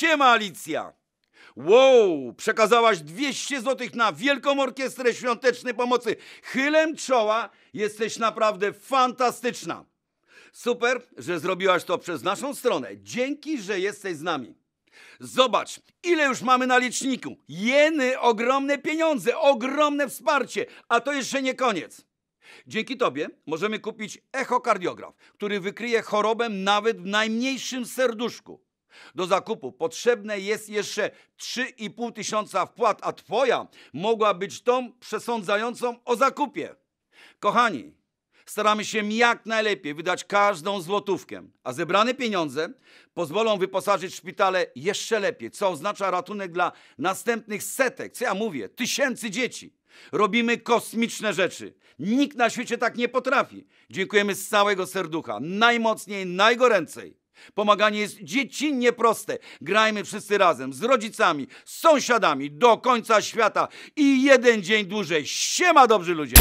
Siema Alicja! Wow, przekazałaś 200 zł na Wielką Orkiestrę Świątecznej Pomocy. Chylem czoła, jesteś naprawdę fantastyczna. Super, że zrobiłaś to przez naszą stronę. Dzięki, że jesteś z nami. Zobacz, ile już mamy na liczniku. Jeny, ogromne pieniądze, ogromne wsparcie, a to jeszcze nie koniec. Dzięki Tobie możemy kupić echokardiograf, który wykryje chorobę nawet w najmniejszym serduszku do zakupu potrzebne jest jeszcze 3,5 tysiąca wpłat, a Twoja mogła być tą przesądzającą o zakupie. Kochani, staramy się jak najlepiej wydać każdą złotówkę, a zebrane pieniądze pozwolą wyposażyć szpitale jeszcze lepiej, co oznacza ratunek dla następnych setek, co ja mówię, tysięcy dzieci. Robimy kosmiczne rzeczy. Nikt na świecie tak nie potrafi. Dziękujemy z całego serducha, najmocniej, najgoręcej. Pomaganie jest dziecinnie proste. Grajmy wszyscy razem, z rodzicami, z sąsiadami, do końca świata i jeden dzień dłużej. Siema, dobrzy ludzie!